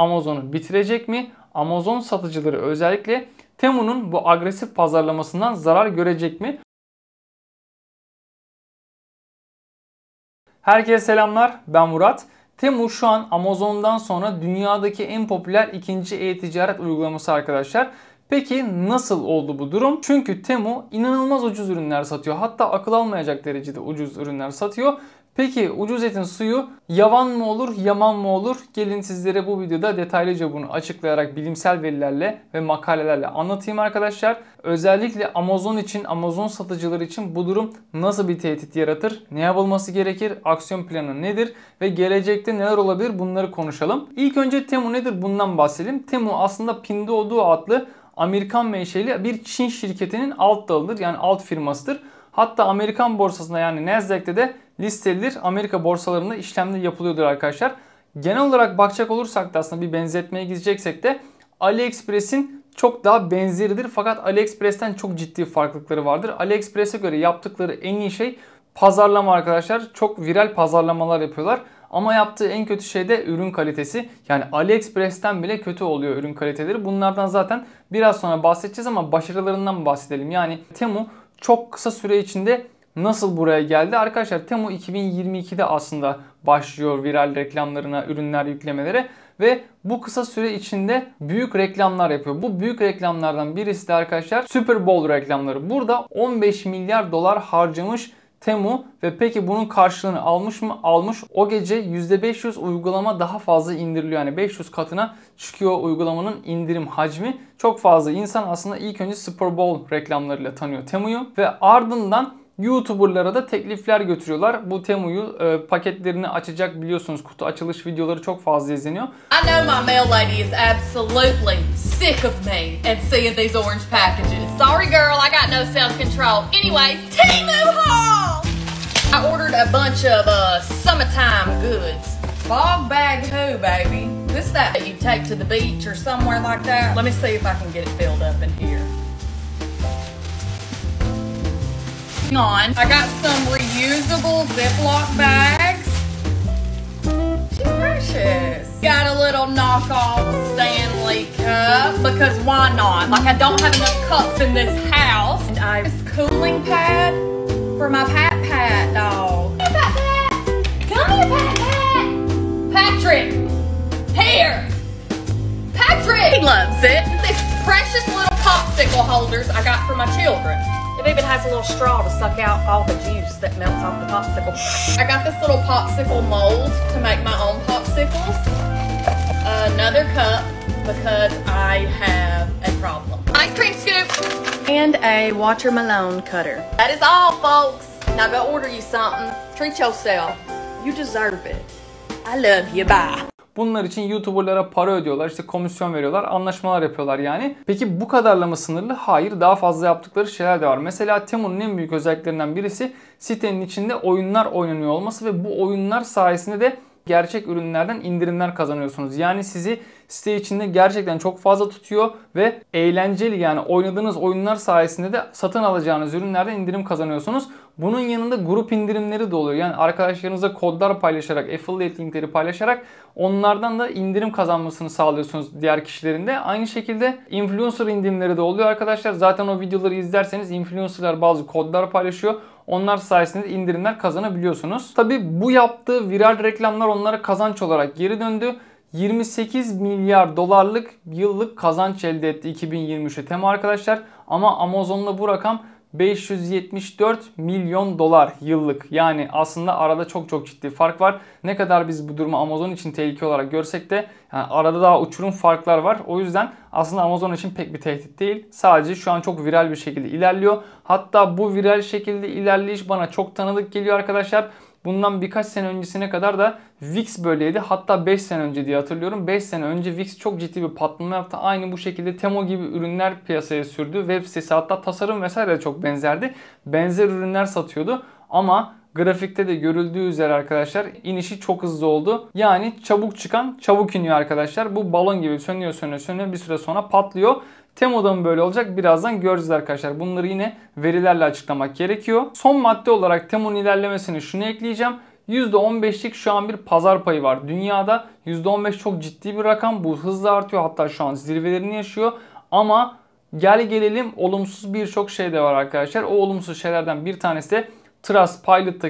Amazon'u bitirecek mi? Amazon satıcıları özellikle Temu'nun bu agresif pazarlamasından zarar görecek mi? Herkese selamlar. Ben Murat. Temu şu an Amazon'dan sonra dünyadaki en popüler ikinci e-ticaret uygulaması arkadaşlar. Peki nasıl oldu bu durum? Çünkü Temu inanılmaz ucuz ürünler satıyor. Hatta akıl almayacak derecede ucuz ürünler satıyor. Peki ucuz etin suyu yavan mı olur, yaman mı olur? Gelin sizlere bu videoda detaylıca bunu açıklayarak bilimsel verilerle ve makalelerle anlatayım arkadaşlar. Özellikle Amazon için, Amazon satıcıları için bu durum nasıl bir tehdit yaratır? Ne yapılması gerekir? Aksiyon planı nedir? Ve gelecekte neler olabilir? Bunları konuşalım. İlk önce Temu nedir? Bundan bahsedelim. Temu aslında Pinduoduo adlı Amerikan menşeli bir Çin şirketinin alt dalıdır. Yani alt firmasıdır. Hatta Amerikan borsasında yani Nasdaq'te de listelidir. Amerika borsalarında işlemde yapılıyordur arkadaşlar. Genel olarak bakacak olursak da aslında bir benzetmeye gideceksek de AliExpress'in çok daha benzeridir. Fakat AliExpress'ten çok ciddi farklılıkları vardır. AliExpress'e göre yaptıkları en iyi şey pazarlama arkadaşlar. Çok viral pazarlamalar yapıyorlar. Ama yaptığı en kötü şey de ürün kalitesi. Yani AliExpress'ten bile kötü oluyor ürün kaliteleri. Bunlardan zaten biraz sonra bahsedeceğiz ama başarılarından bahsedelim. Yani Temu çok kısa süre içinde nasıl buraya geldi? Arkadaşlar Temu 2022'de aslında başlıyor viral reklamlarına, ürünler yüklemelere ve bu kısa süre içinde büyük reklamlar yapıyor. Bu büyük reklamlardan birisi de arkadaşlar Super Bowl reklamları. Burada 15 milyar dolar harcamış Temu ve peki bunun karşılığını almış mı? Almış. O gece %500 uygulama daha fazla indiriliyor. Yani 500 katına çıkıyor uygulamanın indirim hacmi. Çok fazla insan aslında ilk önce Super Bowl reklamlarıyla tanıyor Temu'yu ve ardından YouTuber'lara da teklifler götürüyorlar. Bu Temu'yu e, paketlerini açacak biliyorsunuz. Kutu açılış videoları çok fazla izleniyor. I know my mail lady is absolutely sick of me and seeing these orange packages. Sorry girl, I got no self control. Anyways, Temu Hall! ordered a bunch of uh, summertime goods. Fog bag who, baby? This that that you take to the beach or somewhere like that. Let me see if I can get it filled up in here. on. I got some reusable Ziploc bags. She's precious. Got a little knockoff Stanley cup because why not? Like I don't have enough cups in this house. And I this cooling pad for my Pat Pat dog. Patrick! Here! Patrick! He loves it. These precious little popsicle holders I got for my children. It even has a little straw to suck out all the juice that melts off the popsicle. I got this little popsicle mold to make my own popsicles. Another cup because I have a problem. Ice cream scoop! And a watermelon cutter. That is all, folks. Now go order you something. Treat yourself. You deserve it. I love you bye. Bunlar için YouTuber'lara para ödüyorlar, işte komisyon veriyorlar, anlaşmalar yapıyorlar yani. Peki bu kadarla mı sınırlı? Hayır, daha fazla yaptıkları şeyler de var. Mesela Temu'nun en büyük özelliklerinden birisi sitenin içinde oyunlar oynanıyor olması ve bu oyunlar sayesinde de gerçek ürünlerden indirimler kazanıyorsunuz. Yani sizi site içinde gerçekten çok fazla tutuyor ve eğlenceli yani oynadığınız oyunlar sayesinde de satın alacağınız ürünlerden indirim kazanıyorsunuz. Bunun yanında grup indirimleri de oluyor. Yani arkadaşlarınıza kodlar paylaşarak, affiliate linkleri paylaşarak onlardan da indirim kazanmasını sağlıyorsunuz diğer kişilerin de. Aynı şekilde influencer indirimleri de oluyor arkadaşlar. Zaten o videoları izlerseniz influencerlar bazı kodlar paylaşıyor. Onlar sayesinde indirimler kazanabiliyorsunuz. Tabi bu yaptığı viral reklamlar onlara kazanç olarak geri döndü. 28 milyar dolarlık yıllık kazanç elde etti 2023'e tema arkadaşlar. Ama Amazon'la bu rakam 574 milyon dolar yıllık. Yani aslında arada çok çok ciddi fark var. Ne kadar biz bu durumu Amazon için tehlike olarak görsek de yani arada daha uçurum farklar var. O yüzden aslında Amazon için pek bir tehdit değil. Sadece şu an çok viral bir şekilde ilerliyor. Hatta bu viral şekilde ilerleyiş bana çok tanıdık geliyor arkadaşlar. Bundan birkaç sene öncesine kadar da VIX böyleydi. Hatta 5 sene önce diye hatırlıyorum. 5 sene önce VIX çok ciddi bir patlama yaptı. Aynı bu şekilde Temo gibi ürünler piyasaya sürdü. Web sitesi hatta tasarım vesaire çok benzerdi. Benzer ürünler satıyordu ama grafikte de görüldüğü üzere arkadaşlar inişi çok hızlı oldu. Yani çabuk çıkan çabuk iniyor arkadaşlar. Bu balon gibi sönüyor sönüyor sönüyor bir süre sonra patlıyor. Temo'da mı böyle olacak? Birazdan göreceğiz arkadaşlar. Bunları yine verilerle açıklamak gerekiyor. Son madde olarak Temo'nun ilerlemesini şunu ekleyeceğim. %15'lik şu an bir pazar payı var. Dünyada %15 çok ciddi bir rakam. Bu hızla artıyor. Hatta şu an zirvelerini yaşıyor. Ama gel gelelim olumsuz birçok şey de var arkadaşlar. O olumsuz şeylerden bir tanesi de Trust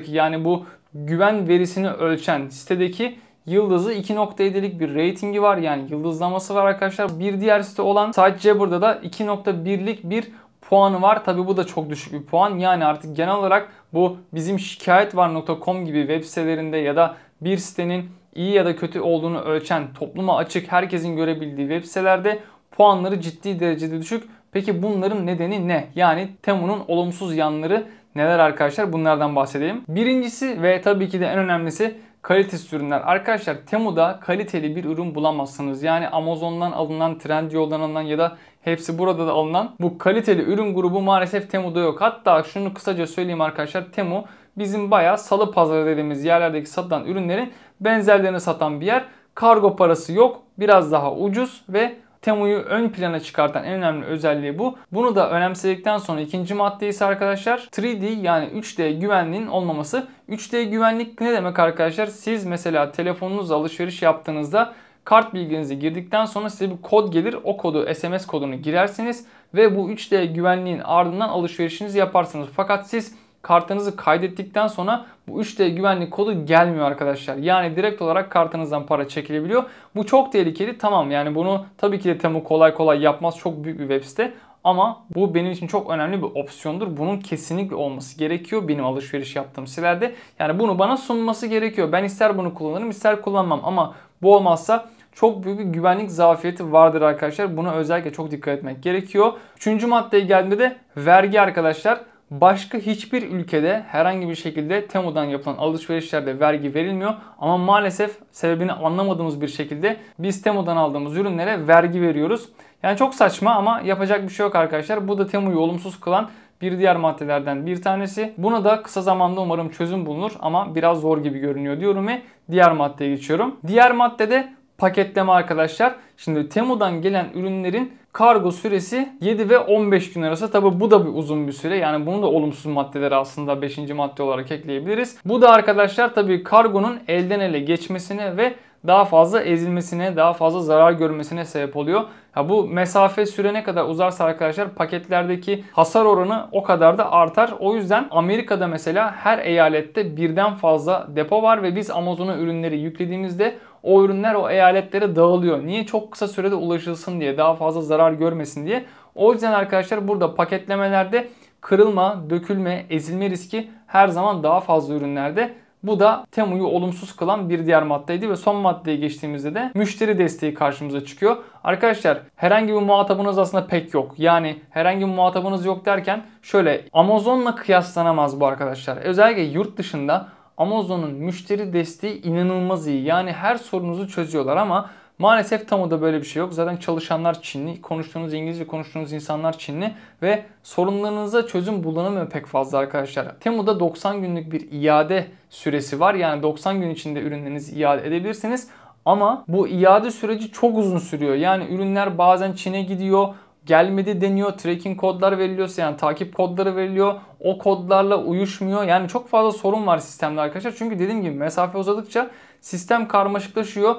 yani bu güven verisini ölçen sitedeki Yıldızı 2.7'lik bir ratingi var yani yıldızlaması var arkadaşlar. Bir diğer site olan burada da 2.1'lik bir puanı var. Tabi bu da çok düşük bir puan. Yani artık genel olarak bu bizim şikayetvar.com gibi web sitelerinde ya da bir sitenin iyi ya da kötü olduğunu ölçen, topluma açık, herkesin görebildiği web sitelerde puanları ciddi derecede düşük. Peki bunların nedeni ne? Yani Temu'nun olumsuz yanları neler arkadaşlar? Bunlardan bahsedeyim. Birincisi ve tabii ki de en önemlisi kalitesiz ürünler. Arkadaşlar Temu'da kaliteli bir ürün bulamazsınız. Yani Amazon'dan alınan, Trendyol'dan alınan ya da hepsi burada da alınan bu kaliteli ürün grubu maalesef Temu'da yok. Hatta şunu kısaca söyleyeyim arkadaşlar. Temu bizim bayağı salı pazarı dediğimiz yerlerdeki satılan ürünlerin benzerlerini satan bir yer. Kargo parası yok. Biraz daha ucuz ve Temu'yu ön plana çıkartan en önemli özelliği bu. Bunu da önemsedikten sonra ikinci madde ise arkadaşlar 3D yani 3D güvenliğin olmaması. 3D güvenlik ne demek arkadaşlar? Siz mesela telefonunuzla alışveriş yaptığınızda kart bilginizi girdikten sonra size bir kod gelir. O kodu SMS kodunu girersiniz ve bu 3D güvenliğin ardından alışverişinizi yaparsınız. Fakat siz kartınızı kaydettikten sonra bu 3D güvenlik kodu gelmiyor arkadaşlar. Yani direkt olarak kartınızdan para çekilebiliyor. Bu çok tehlikeli tamam yani bunu tabii ki de Temu kolay kolay yapmaz. Çok büyük bir web site. Ama bu benim için çok önemli bir opsiyondur. Bunun kesinlikle olması gerekiyor benim alışveriş yaptığım sitelerde. Yani bunu bana sunması gerekiyor. Ben ister bunu kullanırım ister kullanmam ama bu olmazsa çok büyük bir güvenlik zafiyeti vardır arkadaşlar. Buna özellikle çok dikkat etmek gerekiyor. Üçüncü maddeye geldiğinde de vergi arkadaşlar. Başka hiçbir ülkede herhangi bir şekilde Temu'dan yapılan alışverişlerde vergi verilmiyor. Ama maalesef sebebini anlamadığımız bir şekilde biz Temu'dan aldığımız ürünlere vergi veriyoruz. Yani çok saçma ama yapacak bir şey yok arkadaşlar. Bu da Temu'yu olumsuz kılan bir diğer maddelerden bir tanesi. Buna da kısa zamanda umarım çözüm bulunur ama biraz zor gibi görünüyor diyorum ve diğer maddeye geçiyorum. Diğer maddede paketleme arkadaşlar. Şimdi Temu'dan gelen ürünlerin kargo süresi 7 ve 15 gün arası. Tabi bu da bir uzun bir süre. Yani bunu da olumsuz maddeler aslında 5. madde olarak ekleyebiliriz. Bu da arkadaşlar tabi kargonun elden ele geçmesine ve daha fazla ezilmesine, daha fazla zarar görmesine sebep oluyor. ya bu mesafe sürene kadar uzarsa arkadaşlar paketlerdeki hasar oranı o kadar da artar. O yüzden Amerika'da mesela her eyalette birden fazla depo var ve biz Amazon'a ürünleri yüklediğimizde o ürünler o eyaletlere dağılıyor. Niye? Çok kısa sürede ulaşılsın diye, daha fazla zarar görmesin diye. O yüzden arkadaşlar burada paketlemelerde kırılma, dökülme, ezilme riski her zaman daha fazla ürünlerde. Bu da Temu'yu olumsuz kılan bir diğer maddeydi ve son maddeye geçtiğimizde de müşteri desteği karşımıza çıkıyor. Arkadaşlar herhangi bir muhatabınız aslında pek yok. Yani herhangi bir muhatabınız yok derken şöyle Amazon'la kıyaslanamaz bu arkadaşlar. Özellikle yurt dışında Amazon'un müşteri desteği inanılmaz iyi. Yani her sorunuzu çözüyorlar ama maalesef tam da böyle bir şey yok. Zaten çalışanlar Çinli, konuştuğunuz İngilizce konuştuğunuz insanlar Çinli ve sorunlarınıza çözüm bulanamıyor pek fazla arkadaşlar. Temu'da 90 günlük bir iade süresi var. Yani 90 gün içinde ürünlerinizi iade edebilirsiniz. Ama bu iade süreci çok uzun sürüyor. Yani ürünler bazen Çin'e gidiyor, gelmedi deniyor, tracking kodlar veriliyor, yani takip kodları veriliyor o kodlarla uyuşmuyor. Yani çok fazla sorun var sistemde arkadaşlar. Çünkü dediğim gibi mesafe uzadıkça sistem karmaşıklaşıyor.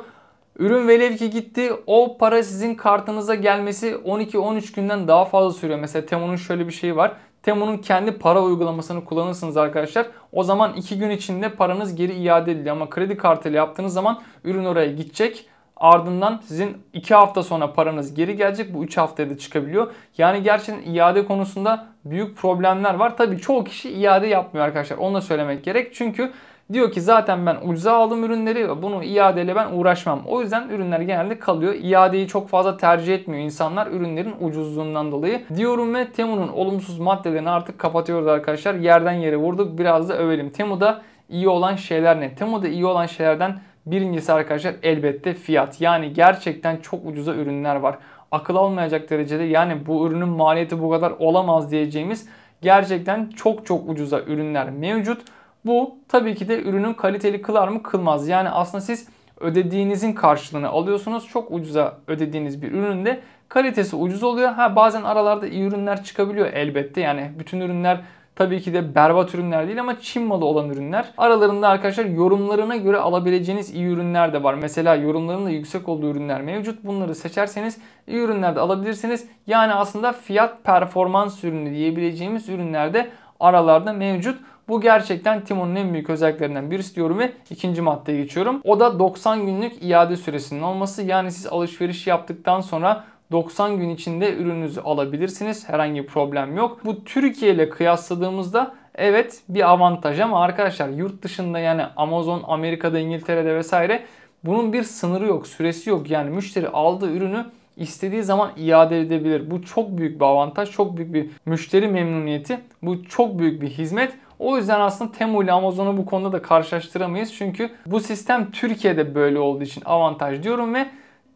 Ürün velev ki gitti o para sizin kartınıza gelmesi 12-13 günden daha fazla sürüyor. Mesela Temu'nun şöyle bir şeyi var. Temu'nun kendi para uygulamasını kullanırsınız arkadaşlar. O zaman 2 gün içinde paranız geri iade ediliyor. Ama kredi kartıyla yaptığınız zaman ürün oraya gidecek. Ardından sizin 2 hafta sonra paranız geri gelecek. Bu 3 haftaya da çıkabiliyor. Yani gerçekten iade konusunda büyük problemler var. Tabii çoğu kişi iade yapmıyor arkadaşlar. Onu da söylemek gerek. Çünkü Diyor ki zaten ben ucuza aldım ürünleri ve bunu iadeyle ben uğraşmam. O yüzden ürünler genelde kalıyor. İadeyi çok fazla tercih etmiyor insanlar ürünlerin ucuzluğundan dolayı. Diyorum ve Temu'nun olumsuz maddelerini artık kapatıyoruz arkadaşlar. Yerden yere vurduk biraz da övelim. Temu'da iyi olan şeyler ne? Temu'da iyi olan şeylerden Birincisi arkadaşlar elbette fiyat. Yani gerçekten çok ucuza ürünler var. Akıl almayacak derecede yani bu ürünün maliyeti bu kadar olamaz diyeceğimiz gerçekten çok çok ucuza ürünler mevcut. Bu tabii ki de ürünün kaliteli kılar mı kılmaz. Yani aslında siz ödediğinizin karşılığını alıyorsunuz. Çok ucuza ödediğiniz bir ürünün de kalitesi ucuz oluyor. Ha bazen aralarda iyi ürünler çıkabiliyor elbette. Yani bütün ürünler Tabii ki de berbat ürünler değil ama Çin malı olan ürünler. Aralarında arkadaşlar yorumlarına göre alabileceğiniz iyi ürünler de var. Mesela yorumlarında yüksek olduğu ürünler mevcut. Bunları seçerseniz iyi ürünler de alabilirsiniz. Yani aslında fiyat performans ürünü diyebileceğimiz ürünler de aralarda mevcut. Bu gerçekten Timon'un en büyük özelliklerinden birisi diyorum ve ikinci maddeye geçiyorum. O da 90 günlük iade süresinin olması. Yani siz alışveriş yaptıktan sonra 90 gün içinde ürününüzü alabilirsiniz. Herhangi bir problem yok. Bu Türkiye ile kıyasladığımızda evet bir avantaj ama arkadaşlar yurt dışında yani Amazon, Amerika'da, İngiltere'de vesaire bunun bir sınırı yok, süresi yok. Yani müşteri aldığı ürünü istediği zaman iade edebilir. Bu çok büyük bir avantaj, çok büyük bir müşteri memnuniyeti. Bu çok büyük bir hizmet. O yüzden aslında Temu ile Amazon'u bu konuda da karşılaştıramayız. Çünkü bu sistem Türkiye'de böyle olduğu için avantaj diyorum ve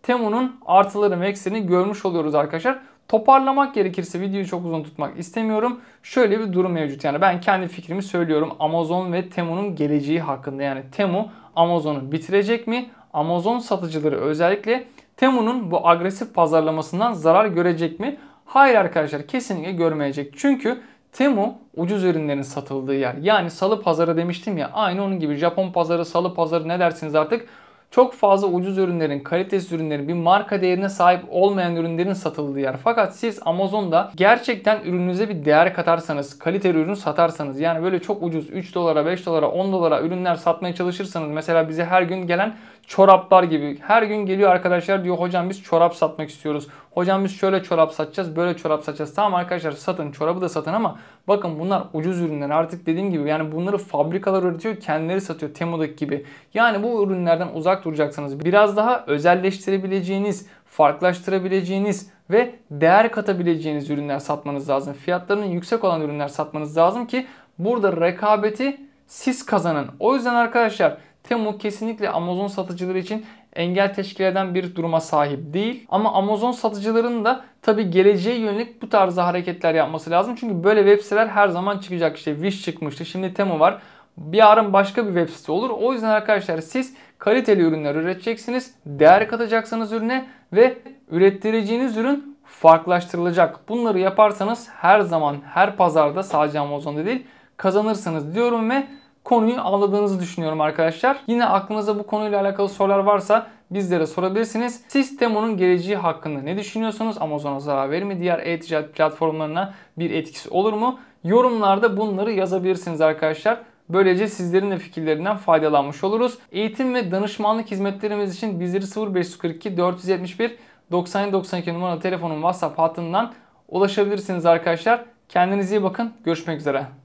Temu'nun artıları ve eksilerini görmüş oluyoruz arkadaşlar. Toparlamak gerekirse videoyu çok uzun tutmak istemiyorum. Şöyle bir durum mevcut. Yani ben kendi fikrimi söylüyorum. Amazon ve Temu'nun geleceği hakkında. Yani Temu Amazon'u bitirecek mi? Amazon satıcıları özellikle Temu'nun bu agresif pazarlamasından zarar görecek mi? Hayır arkadaşlar kesinlikle görmeyecek. Çünkü Temu ucuz ürünlerin satıldığı yer. Yani salı pazarı demiştim ya aynı onun gibi Japon pazarı, salı pazarı ne dersiniz artık çok fazla ucuz ürünlerin, kalitesiz ürünlerin, bir marka değerine sahip olmayan ürünlerin satıldığı yer. Fakat siz Amazon'da gerçekten ürününüze bir değer katarsanız, kaliteli ürün satarsanız yani böyle çok ucuz 3 dolara, 5 dolara, 10 dolara ürünler satmaya çalışırsanız mesela bize her gün gelen çoraplar gibi. Her gün geliyor arkadaşlar diyor hocam biz çorap satmak istiyoruz. Hocam biz şöyle çorap satacağız, böyle çorap satacağız. Tamam arkadaşlar satın, çorabı da satın ama bakın bunlar ucuz ürünler. Artık dediğim gibi yani bunları fabrikalar üretiyor, kendileri satıyor Temo'daki gibi. Yani bu ürünlerden uzak duracaksınız. Biraz daha özelleştirebileceğiniz, farklılaştırabileceğiniz ve değer katabileceğiniz ürünler satmanız lazım. Fiyatlarının yüksek olan ürünler satmanız lazım ki burada rekabeti siz kazanın. O yüzden arkadaşlar Temu kesinlikle Amazon satıcıları için engel teşkil eden bir duruma sahip değil. Ama Amazon satıcılarının da tabi geleceğe yönelik bu tarzda hareketler yapması lazım. Çünkü böyle web siteler her zaman çıkacak. İşte Wish çıkmıştı, şimdi Temu var. Bir yarın başka bir web site olur. O yüzden arkadaşlar siz kaliteli ürünler üreteceksiniz. Değer katacaksınız ürüne ve ürettireceğiniz ürün farklılaştırılacak. Bunları yaparsanız her zaman her pazarda sadece Amazon'da değil kazanırsınız diyorum ve konuyu anladığınızı düşünüyorum arkadaşlar. Yine aklınıza bu konuyla alakalı sorular varsa bizlere sorabilirsiniz. Siz Temo'nun geleceği hakkında ne düşünüyorsunuz? Amazon'a zarar verir mi? Diğer e-ticaret platformlarına bir etkisi olur mu? Yorumlarda bunları yazabilirsiniz arkadaşlar. Böylece sizlerin de fikirlerinden faydalanmış oluruz. Eğitim ve danışmanlık hizmetlerimiz için bizleri 0542 471 9792 numaralı telefonun WhatsApp hattından ulaşabilirsiniz arkadaşlar. Kendinize iyi bakın. Görüşmek üzere.